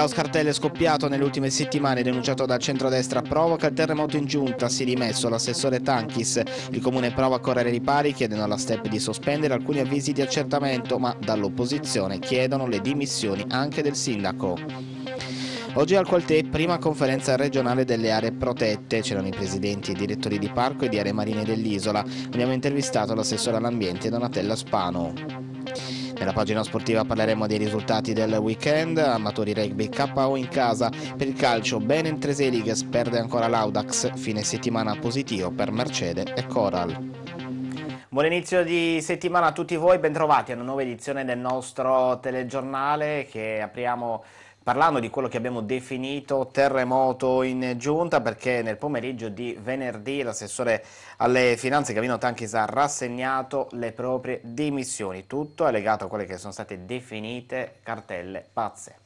caos cartelle scoppiato nelle ultime settimane denunciato dal centrodestra provoca il terremoto in giunta, si è dimesso l'assessore Tanchis. Il comune prova a correre ripari chiedendo alla STEP di sospendere alcuni avvisi di accertamento, ma dall'opposizione chiedono le dimissioni anche del sindaco. Oggi al Qualtè prima conferenza regionale delle aree protette, c'erano i presidenti e direttori di parco e di aree marine dell'isola. Abbiamo intervistato l'assessore all'ambiente Donatella Spano. Nella pagina sportiva parleremo dei risultati del weekend, amatori rugby KO in casa, per il calcio Benen Treseliges perde ancora l'Audax, fine settimana positivo per Mercedes e Coral. Buon inizio di settimana a tutti voi, bentrovati a una nuova edizione del nostro telegiornale che apriamo parlando di quello che abbiamo definito terremoto in giunta perché nel pomeriggio di venerdì l'assessore alle finanze Gavino Tanchis ha rassegnato le proprie dimissioni. Tutto è legato a quelle che sono state definite cartelle pazze.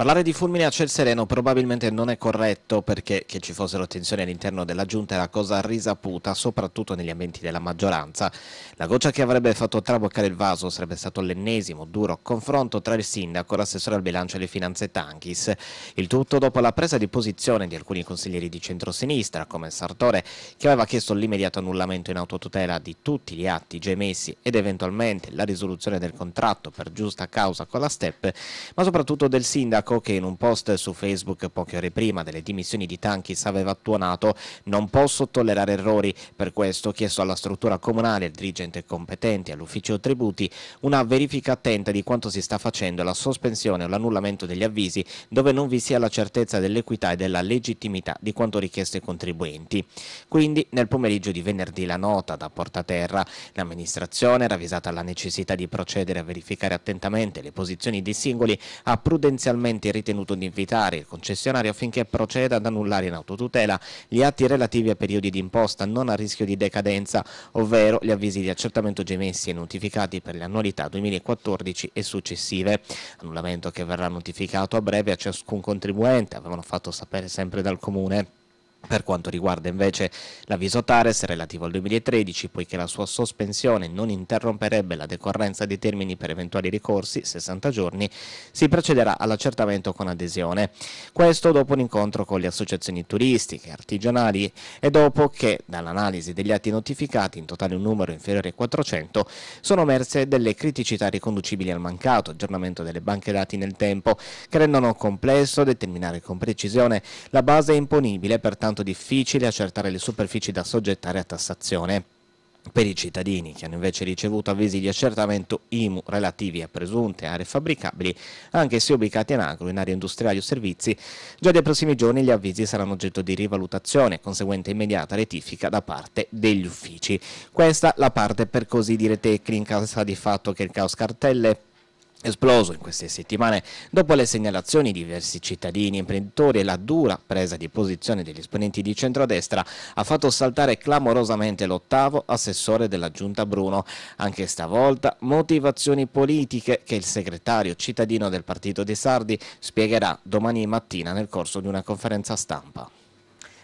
Parlare di fulmine a ciel sereno probabilmente non è corretto perché che ci fossero tensioni all'interno della giunta era cosa risaputa, soprattutto negli ambienti della maggioranza. La goccia che avrebbe fatto traboccare il vaso sarebbe stato l'ennesimo duro confronto tra il sindaco, l'assessore al bilancio e le finanze Tankis. Il tutto dopo la presa di posizione di alcuni consiglieri di centrosinistra, come Sartore, che aveva chiesto l'immediato annullamento in autotutela di tutti gli atti già emessi ed eventualmente la risoluzione del contratto per giusta causa con la STEP, ma soprattutto del sindaco Marco che in un post su Facebook poche ore prima delle dimissioni di Tankis aveva tuonato non posso tollerare errori, per questo ho chiesto alla struttura comunale, al dirigente competente, all'ufficio tributi una verifica attenta di quanto si sta facendo e la sospensione o l'annullamento degli avvisi dove non vi sia la certezza dell'equità e della legittimità di quanto richiesto ai contribuenti. Quindi nel pomeriggio di venerdì la nota da Porta Terra, l'amministrazione, ravvisata la necessità di procedere a verificare attentamente le posizioni dei singoli, ha prudenzialmente documenti ritenuto di invitare il concessionario affinché proceda ad annullare in autotutela gli atti relativi a periodi di imposta non a rischio di decadenza, ovvero gli avvisi di accertamento già emessi e notificati per le annualità 2014 e successive. Annullamento che verrà notificato a breve a ciascun contribuente, avevano fatto sapere sempre dal Comune. Per quanto riguarda invece l'avviso Tares relativo al 2013, poiché la sua sospensione non interromperebbe la decorrenza dei termini per eventuali ricorsi, 60 giorni, si procederà all'accertamento con adesione. Questo dopo un incontro con le associazioni turistiche, artigianali e dopo che, dall'analisi degli atti notificati, in totale un numero inferiore a 400, sono emerse delle criticità riconducibili al mancato aggiornamento delle banche dati nel tempo, che rendono complesso determinare con precisione la base imponibile per tanto altrettanto difficile accertare le superfici da soggettare a tassazione. Per i cittadini che hanno invece ricevuto avvisi di accertamento IMU relativi a presunte aree fabbricabili, anche se ubicati in agro, in aree industriali o servizi, già dai prossimi giorni gli avvisi saranno oggetto di rivalutazione, conseguente immediata rettifica da parte degli uffici. Questa la parte per così dire tecnica, sta di fatto che il caos cartelle esploso in queste settimane dopo le segnalazioni di diversi cittadini e imprenditori e la dura presa di posizione degli esponenti di centrodestra ha fatto saltare clamorosamente l'ottavo assessore della giunta Bruno. Anche stavolta motivazioni politiche che il segretario cittadino del partito De Sardi spiegherà domani mattina nel corso di una conferenza stampa.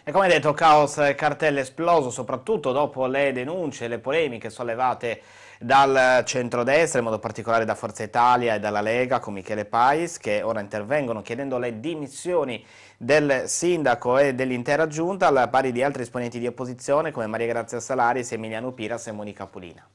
E come detto, caos cartello esploso soprattutto dopo le denunce e le polemiche sollevate dal centrodestra, in modo particolare da Forza Italia e dalla Lega con Michele Pais, che ora intervengono chiedendo le dimissioni del sindaco e dell'intera giunta, al pari di altri esponenti di opposizione come Maria Grazia Salari, Emiliano Piras e Monica Pulina.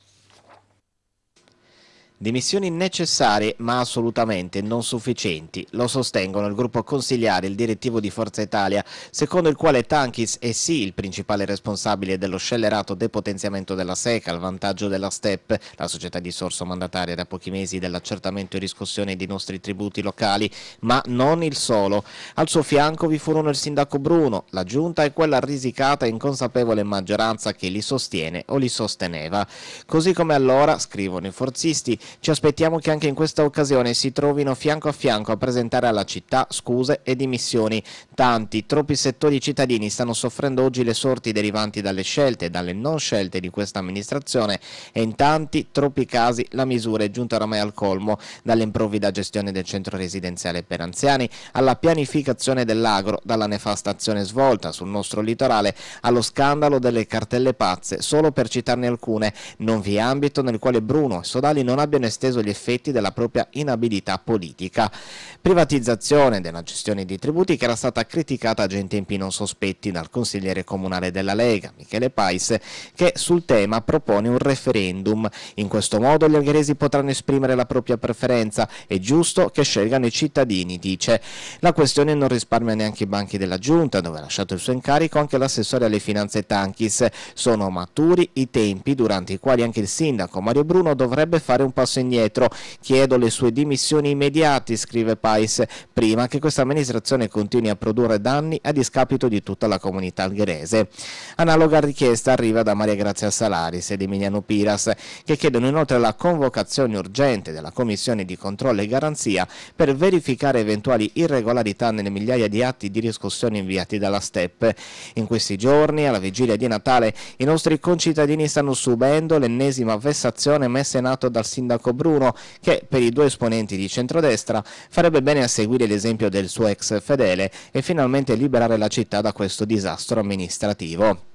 Dimissioni necessarie ma assolutamente non sufficienti, lo sostengono il gruppo consigliare e il direttivo di Forza Italia, secondo il quale Tankis è sì il principale responsabile dello scellerato depotenziamento della SECA al vantaggio della STEP, la società di sorso mandataria da pochi mesi dell'accertamento e riscossione dei nostri tributi locali, ma non il solo. Al suo fianco vi furono il sindaco Bruno, la giunta e quella risicata e inconsapevole maggioranza che li sostiene o li sosteneva. Così come allora, scrivono i forzisti, ci aspettiamo che anche in questa occasione si trovino fianco a fianco a presentare alla città scuse e dimissioni. Tanti, troppi settori cittadini stanno soffrendo oggi le sorti derivanti dalle scelte e dalle non scelte di questa amministrazione e in tanti, troppi casi la misura è giunta oramai al colmo, dall'improvvida gestione del centro residenziale per anziani alla pianificazione dell'agro, dalla nefasta azione svolta sul nostro litorale allo scandalo delle cartelle pazze, solo per citarne alcune. Non vi è ambito nel quale Bruno e Sodali non abbiano hanno esteso gli effetti della propria inabilità politica. Privatizzazione della gestione dei tributi che era stata criticata già in tempi non sospetti dal consigliere comunale della Lega, Michele Pais, che sul tema propone un referendum. In questo modo gli ungheresi potranno esprimere la propria preferenza, è giusto che scelgano i cittadini, dice. La questione non risparmia neanche i banchi della giunta, dove ha lasciato il suo incarico anche l'assessore alle finanze Tanchis. Sono maturi i tempi durante i quali anche il sindaco Mario Bruno dovrebbe fare un passo passo indietro. Chiedo le sue dimissioni immediate, scrive Pais, prima che questa amministrazione continui a produrre danni a discapito di tutta la comunità algherese. Analoga richiesta arriva da Maria Grazia Salaris ed Emiliano Piras, che chiedono inoltre la convocazione urgente della Commissione di controllo e garanzia per verificare eventuali irregolarità nelle migliaia di atti di riscossione inviati dalla STEP. In questi giorni, alla vigilia di Natale, i nostri concittadini stanno subendo l'ennesima vessazione messa in atto dal sindaco sindaco Bruno che per i due esponenti di centrodestra farebbe bene a seguire l'esempio del suo ex fedele e finalmente liberare la città da questo disastro amministrativo.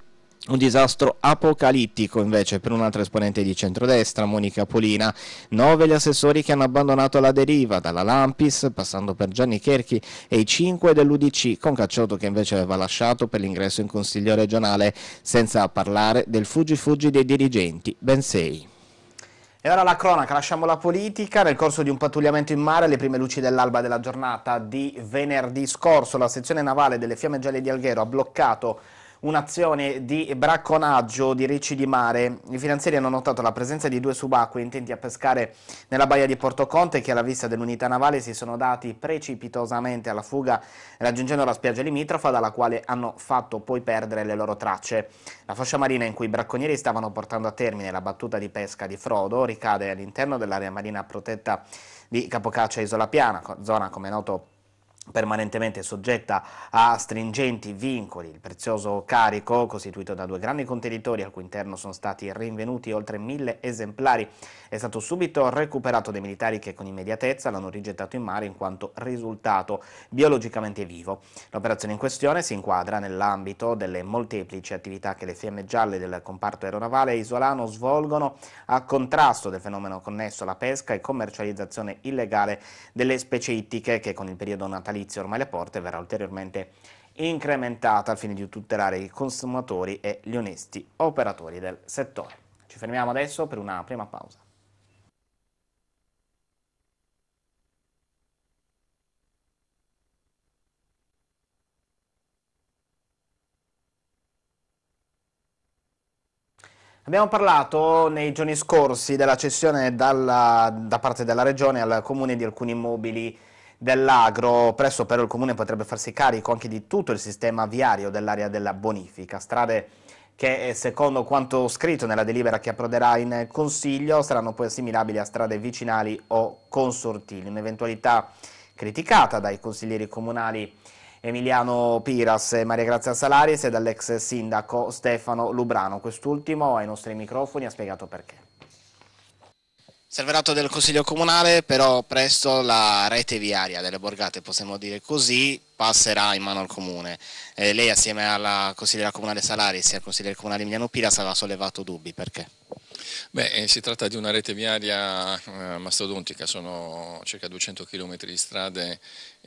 Un disastro apocalittico invece per un'altra esponente di centrodestra, Monica Polina. Nove gli assessori che hanno abbandonato la deriva, dalla Lampis, passando per Gianni Cherchi, e i cinque dell'Udc, con Cacciotto che invece aveva lasciato per l'ingresso in consiglio regionale, senza parlare del fuggi-fuggi dei dirigenti, ben sei. E ora la cronaca, lasciamo la politica. Nel corso di un pattugliamento in mare, alle prime luci dell'alba della giornata di venerdì scorso, la sezione navale delle Fiamme Gialle di Alghero ha bloccato un'azione di bracconaggio di ricci di mare. I finanzieri hanno notato la presenza di due subacquei intenti a pescare nella baia di Porto Conte che alla vista dell'unità navale si sono dati precipitosamente alla fuga raggiungendo la spiaggia limitrofa dalla quale hanno fatto poi perdere le loro tracce. La fascia marina in cui i bracconieri stavano portando a termine la battuta di pesca di Frodo ricade all'interno dell'area marina protetta di Capocaccia Isola Piana, zona come noto permanentemente soggetta a stringenti vincoli. Il prezioso carico, costituito da due grandi contenitori al cui interno sono stati rinvenuti oltre mille esemplari, è stato subito recuperato dai militari che con immediatezza l'hanno rigettato in mare in quanto risultato biologicamente vivo. L'operazione in questione si inquadra nell'ambito delle molteplici attività che le fiamme gialle del comparto aeronavale isolano svolgono a contrasto del fenomeno connesso alla pesca e commercializzazione illegale delle specie ittiche che con il periodo natalizio natalizia ormai le porte verrà ulteriormente incrementata al fine di tutelare i consumatori e gli onesti operatori del settore. Ci fermiamo adesso per una prima pausa. Abbiamo parlato nei giorni scorsi della cessione dalla, da parte della Regione al Comune di alcuni immobili dell'agro presso però il comune potrebbe farsi carico anche di tutto il sistema viario dell'area della bonifica, strade che eh, secondo quanto scritto nella delibera che approderà in Consiglio saranno poi assimilabili a strade vicinali o consortili, un'eventualità criticata dai consiglieri comunali Emiliano Piras e Maria Grazia Salaris e dall'ex sindaco Stefano Lubrano. Quest'ultimo ai nostri microfoni ha spiegato perché. Salverato del Consiglio Comunale, però presto la rete viaria delle borgate, possiamo dire così, passerà in mano al Comune. Eh, lei assieme alla consigliera comunale Salari e al consigliere comunale Emiliano Piras aveva sollevato dubbi, perché? Beh, eh, si tratta di una rete viaria eh, mastodontica, sono circa 200 km di strade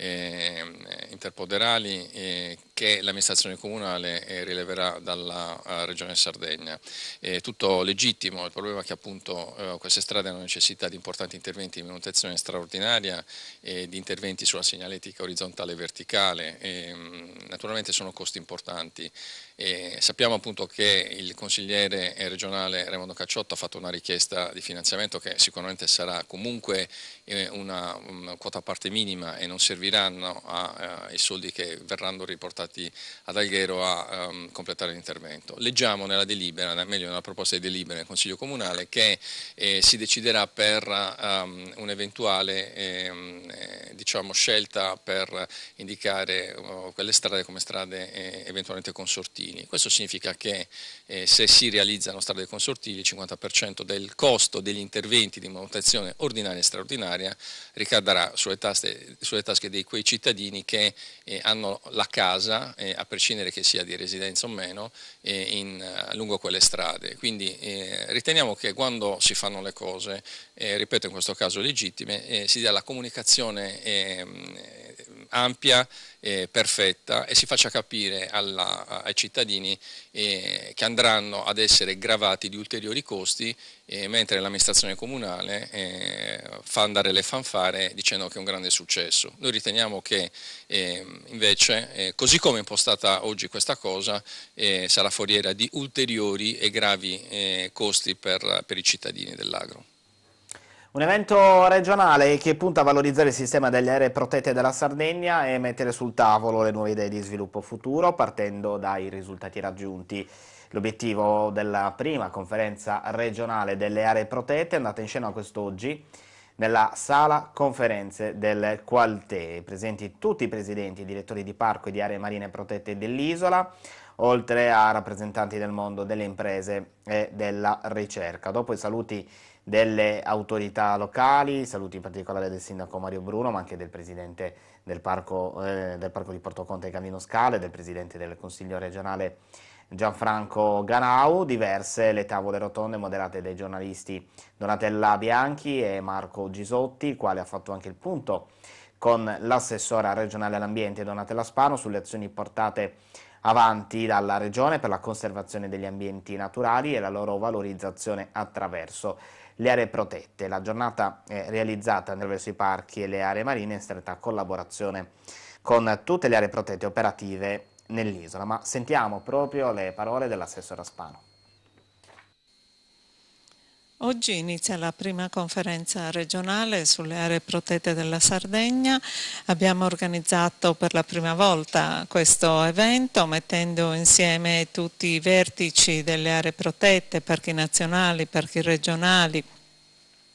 Ehm, interpoderali che l'amministrazione comunale eh, rileverà dalla eh, Regione Sardegna. È tutto legittimo, il problema è che appunto eh, queste strade hanno necessità di importanti interventi di manutenzione straordinaria e di interventi sulla segnaletica orizzontale e verticale. E, mm, naturalmente sono costi importanti. E sappiamo appunto che il consigliere regionale Raimondo Cacciotta ha fatto una richiesta di finanziamento che sicuramente sarà comunque una, una mm, quota parte minima e non serviranno ai eh, soldi che verranno riportati ad Alghero a um, completare l'intervento. Leggiamo nella delibera, meglio nella proposta di delibera del Consiglio Comunale che eh, si deciderà per um, ehm, un'eventuale ehm, eh, diciamo, scelta per indicare uh, quelle strade come strade eh, eventualmente consortili. Questo significa che eh, se si realizzano strade consortili il 50% del costo degli interventi di manutenzione ordinaria e straordinaria finanziaria ricadrà sulle, taste, sulle tasche di quei cittadini che eh, hanno la casa, eh, a prescindere che sia di residenza o meno, eh, in, eh, lungo quelle strade. Quindi eh, riteniamo che quando si fanno le cose, eh, ripeto in questo caso legittime, si dia la comunicazione ehm, ampia eh, perfetta e si faccia capire alla, ai cittadini eh, che andranno ad essere gravati di ulteriori costi eh, mentre l'amministrazione comunale eh, fa andare le fanfare dicendo che è un grande successo. Noi riteniamo che eh, invece eh, così come è impostata oggi questa cosa sarà foriera di ulteriori e gravi costi per, per i cittadini dell'agro. Un evento regionale che punta a valorizzare il sistema delle aree protette della Sardegna e mettere sul tavolo le nuove idee di sviluppo futuro partendo dai risultati raggiunti. L'obiettivo della prima conferenza regionale delle aree protette è andata in scena quest'oggi nella sala conferenze del Qualte, presenti tutti i presidenti, direttori di parco e di aree marine protette dell'isola, oltre a rappresentanti del mondo delle imprese e della ricerca. Dopo i saluti delle autorità locali, saluti in particolare del sindaco Mario Bruno, ma anche del presidente del parco, eh, del parco di Portoconte Camino Scale, del presidente del consiglio regionale Gianfranco Ganau, diverse le tavole rotonde moderate dai giornalisti Donatella Bianchi e Marco Gisotti, il quale ha fatto anche il punto con l'assessora regionale all'ambiente Donatella Spano sulle azioni portate avanti dalla Regione per la conservazione degli ambienti naturali e la loro valorizzazione attraverso le aree protette. La giornata è realizzata attraverso i parchi e le aree marine in stretta collaborazione con tutte le aree protette operative nell'isola, ma sentiamo proprio le parole dell'assessore Aspano. Oggi inizia la prima conferenza regionale sulle aree protette della Sardegna. Abbiamo organizzato per la prima volta questo evento mettendo insieme tutti i vertici delle aree protette, parchi nazionali, parchi regionali,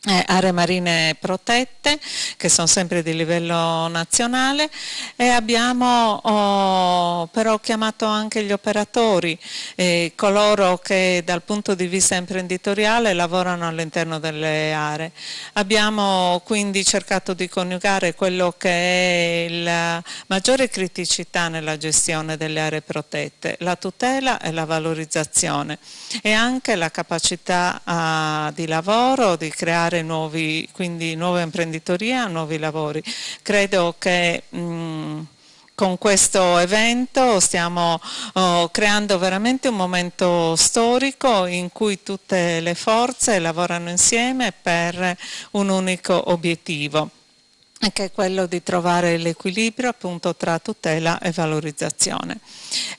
eh, aree marine protette che sono sempre di livello nazionale e abbiamo oh, però chiamato anche gli operatori, eh, coloro che dal punto di vista imprenditoriale lavorano all'interno delle aree. Abbiamo quindi cercato di coniugare quello che è la maggiore criticità nella gestione delle aree protette, la tutela e la valorizzazione e anche la capacità ah, di lavoro, di creare creare nuovi, quindi nuova imprenditoria, nuovi lavori. Credo che mh, con questo evento stiamo oh, creando veramente un momento storico in cui tutte le forze lavorano insieme per un unico obiettivo che è quello di trovare l'equilibrio appunto tra tutela e valorizzazione.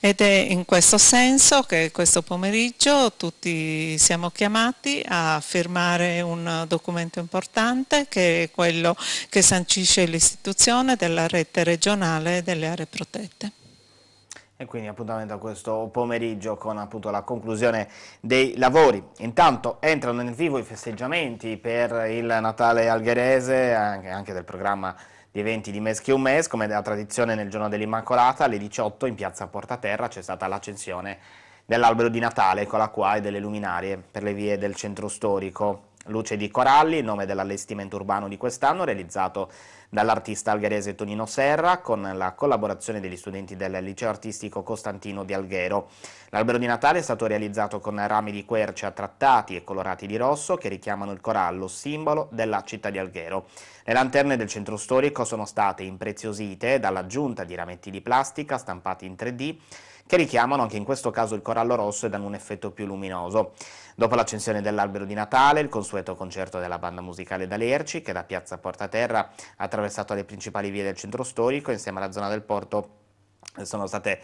Ed è in questo senso che questo pomeriggio tutti siamo chiamati a firmare un documento importante che è quello che sancisce l'istituzione della rete regionale delle aree protette. E quindi appuntamento a questo pomeriggio con appunto la conclusione dei lavori. Intanto entrano nel vivo i festeggiamenti per il Natale algherese, anche del programma di eventi di Meschi un Mes, come da tradizione nel giorno dell'Immacolata, alle 18 in piazza Portaterra c'è stata l'accensione dell'albero di Natale con la qua e delle luminarie per le vie del centro storico. Luce di Coralli, il nome dell'allestimento urbano di quest'anno, realizzato dall'artista algherese Tonino Serra con la collaborazione degli studenti del liceo artistico Costantino di Alghero. L'albero di Natale è stato realizzato con rami di quercia trattati e colorati di rosso che richiamano il corallo, simbolo della città di Alghero. Le lanterne del centro storico sono state impreziosite dall'aggiunta di rametti di plastica stampati in 3D che richiamano anche in questo caso il corallo rosso e danno un effetto più luminoso. Dopo l'accensione dell'albero di Natale, il consueto concerto della banda musicale D'Alerci, che da piazza Porta Terra ha attraversato le principali vie del centro storico, insieme alla zona del porto sono state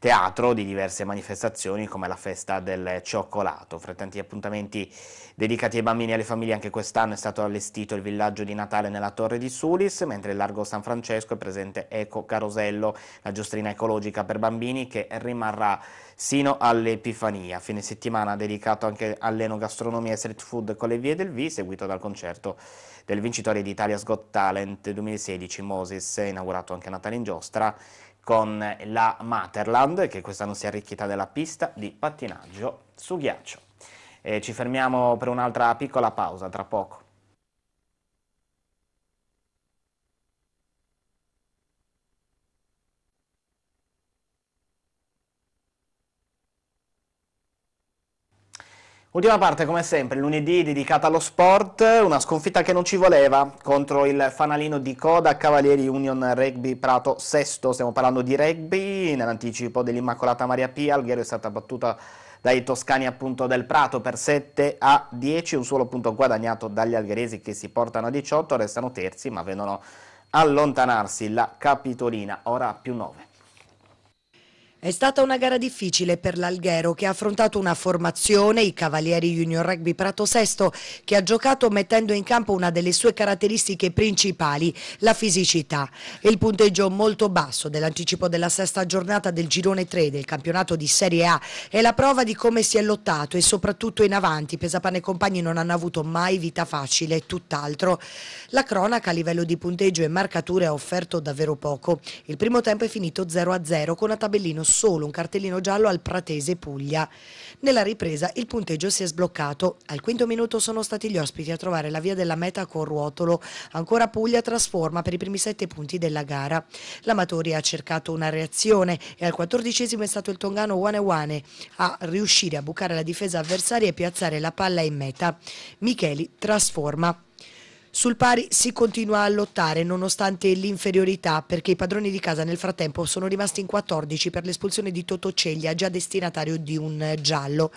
teatro di diverse manifestazioni come la festa del cioccolato. Fra tanti appuntamenti dedicati ai bambini e alle famiglie anche quest'anno è stato allestito il villaggio di Natale nella torre di Sulis, mentre il largo San Francesco è presente Eco Carosello, la giostrina ecologica per bambini che rimarrà sino all'Epifania. Fine settimana dedicato anche all'enogastronomia e street food con le vie del V, seguito dal concerto del vincitore di Italia's Got Talent 2016 Moses, inaugurato anche a Natale in Giostra con la Materland, che quest'anno si è arricchita della pista di pattinaggio su ghiaccio. E ci fermiamo per un'altra piccola pausa tra poco. Ultima parte, come sempre, lunedì dedicata allo sport, una sconfitta che non ci voleva contro il fanalino di coda Cavalieri Union Rugby Prato VI, stiamo parlando di rugby, nell'anticipo dell'Immacolata Maria Pia, Alghero è stata battuta dai toscani appunto del Prato per 7 a 10, un solo punto guadagnato dagli algheresi che si portano a 18, restano terzi ma vedono allontanarsi la Capitolina, ora più 9. È stata una gara difficile per l'Alghero che ha affrontato una formazione, i Cavalieri Junior Rugby Prato Sesto, che ha giocato mettendo in campo una delle sue caratteristiche principali, la fisicità. Il punteggio molto basso dell'anticipo della sesta giornata del girone 3 del campionato di Serie A è la prova di come si è lottato e soprattutto in avanti Pesapane e compagni non hanno avuto mai vita facile, tutt'altro. La cronaca a livello di punteggio e marcature ha offerto davvero poco. Il primo tempo è finito 0-0 con a tabellino solo un cartellino giallo al Pratese Puglia. Nella ripresa il punteggio si è sbloccato. Al quinto minuto sono stati gli ospiti a trovare la via della meta con ruotolo. Ancora Puglia trasforma per i primi sette punti della gara. L'Amatori ha cercato una reazione e al quattordicesimo è stato il tongano Wanewane a riuscire a bucare la difesa avversaria e piazzare la palla in meta. Micheli trasforma. Sul pari si continua a lottare nonostante l'inferiorità perché i padroni di casa nel frattempo sono rimasti in 14 per l'espulsione di Totoceglia già destinatario di un giallo.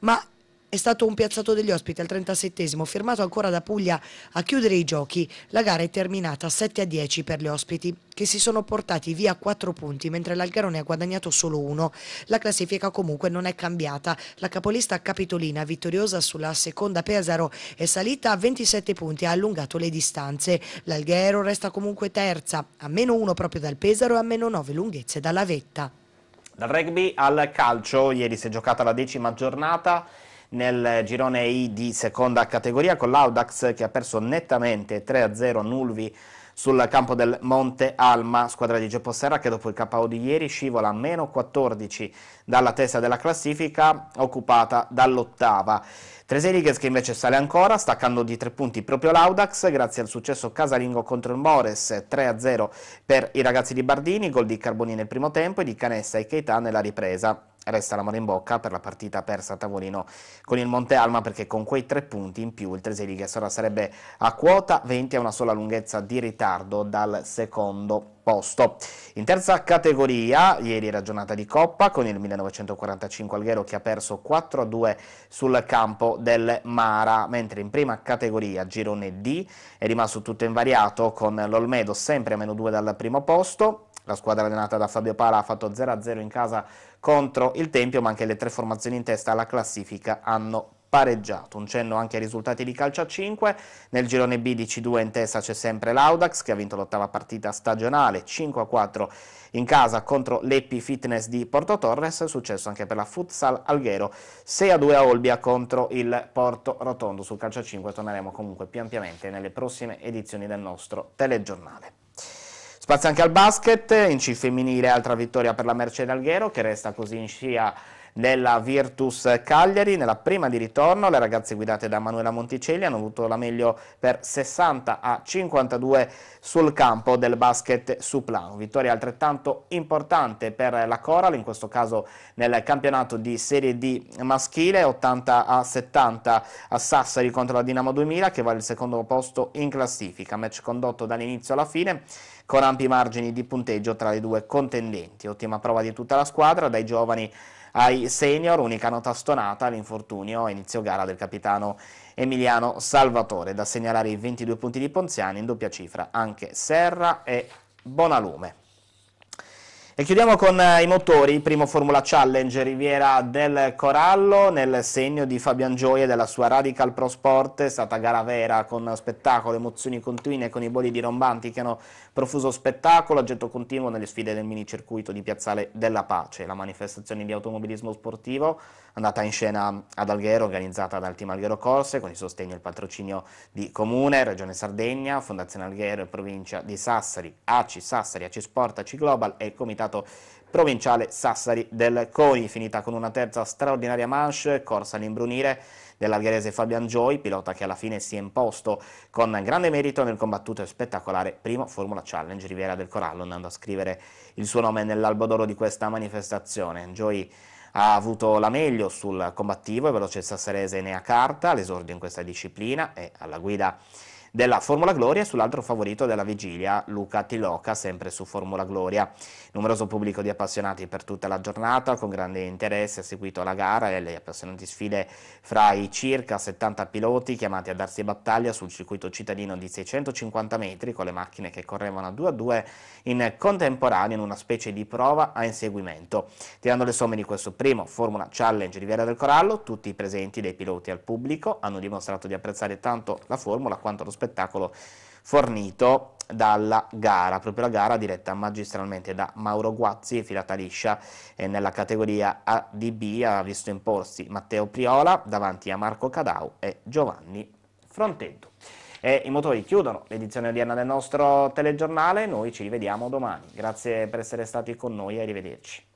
Ma è stato un piazzato degli ospiti al 37 esimo firmato ancora da Puglia a chiudere i giochi. La gara è terminata 7 a 10 per gli ospiti, che si sono portati via 4 punti, mentre ne ha guadagnato solo uno. La classifica comunque non è cambiata. La capolista Capitolina, vittoriosa sulla seconda Pesaro, è salita a 27 punti e ha allungato le distanze. L'Alghero resta comunque terza, a meno 1 proprio dal Pesaro e a meno 9 lunghezze dalla vetta. Dal rugby al calcio, ieri si è giocata la decima giornata nel girone I di seconda categoria con l'Audax che ha perso nettamente 3-0 Nulvi sul campo del Monte Alma, squadra di Geppo Serra che dopo il KO di ieri scivola a meno 14 dalla testa della classifica occupata dall'ottava. Treselighes che invece sale ancora, staccando di tre punti proprio l'Audax, grazie al successo casalingo contro il Mores, 3-0 per i ragazzi di Bardini, gol di Carboni nel primo tempo e di Canessa e Keita nella ripresa. Resta l'amore in bocca per la partita persa a tavolino con il Monte Alma perché con quei tre punti in più il Treselighes ora sarebbe a quota 20 a una sola lunghezza di ritardo dal secondo posto. In terza categoria, ieri era giornata di Coppa con il 1945 Alghero che ha perso 4-2 sul campo del Mara, mentre in prima categoria, girone D, è rimasto tutto invariato con l'Olmedo sempre a meno 2 dal primo posto, la squadra allenata da Fabio Pala ha fatto 0-0 in casa contro il Tempio, ma anche le tre formazioni in testa alla classifica hanno perso pareggiato. Un cenno anche ai risultati di calcio a 5. Nel girone B di C2 in testa c'è sempre l'Audax che ha vinto l'ottava partita stagionale 5-4 a in casa contro l'Eppi Fitness di Porto Torres. Successo anche per la Futsal Alghero 6-2 a a Olbia contro il Porto Rotondo. Sul calcio a 5 torneremo comunque più ampiamente nelle prossime edizioni del nostro telegiornale. Spazio anche al basket, in C femminile altra vittoria per la Mercedes Alghero che resta così in scia della Virtus Cagliari. Nella prima di ritorno le ragazze guidate da Manuela Monticelli hanno avuto la meglio per 60 a 52 sul campo del basket su Suplano. Vittoria altrettanto importante per la Coral, in questo caso nel campionato di Serie D maschile, 80 a 70 a Sassari contro la Dinamo 2000 che vale il secondo posto in classifica. Match condotto dall'inizio alla fine con ampi margini di punteggio tra le due contendenti. Ottima prova di tutta la squadra, dai giovani ai senior, unica nota stonata all'infortunio a inizio gara del capitano Emiliano Salvatore, da segnalare i 22 punti di Ponziani in doppia cifra anche Serra e Bonalume. E chiudiamo con eh, i motori, primo Formula Challenge Riviera del Corallo nel segno di Fabian Gioia e della sua Radical Pro Sport, è stata gara vera con spettacolo, emozioni continue con i bolidi dirombanti che hanno profuso spettacolo, getto continuo nelle sfide del minicircuito di Piazzale della Pace, la manifestazione di automobilismo sportivo andata in scena ad Alghero organizzata dal team Alghero Corse con il sostegno e il patrocinio di Comune, Regione Sardegna, Fondazione Alghero e Provincia di Sassari, ACI Sassari, ACI Sport, ACI Global e il Comitato Provinciale Sassari del COI, finita con una terza straordinaria manche, corsa all'imbrunire dell'algherese Fabian Joy, pilota che alla fine si è imposto con grande merito nel combattuto e spettacolare primo Formula Challenge Riviera del Corallo, andando a scrivere il suo nome nell'albo d'oro di questa manifestazione. Joy ha avuto la meglio sul combattivo e veloce sassarese ha Carta, l'esordio in questa disciplina e alla guida della Formula Gloria e sull'altro favorito della vigilia, Luca Tiloca, sempre su Formula Gloria. Numeroso pubblico di appassionati per tutta la giornata, con grande interesse ha seguito la gara e le appassionanti sfide fra i circa 70 piloti chiamati a darsi battaglia sul circuito cittadino di 650 metri con le macchine che correvano a 2 a 2 in contemporanea in una specie di prova a inseguimento. Tirando le somme di questo primo Formula Challenge Riviera del Corallo, tutti i presenti dei piloti al pubblico hanno dimostrato di apprezzare tanto la formula quanto lo sport spettacolo fornito dalla gara, proprio la gara diretta magistralmente da Mauro Guazzi e Filata Liscia e eh, nella categoria ADB ha visto imporsi Matteo Priola davanti a Marco Cadau e Giovanni Frontetto. E eh, i motori chiudono l'edizione odierna del nostro telegiornale, noi ci rivediamo domani. Grazie per essere stati con noi arrivederci.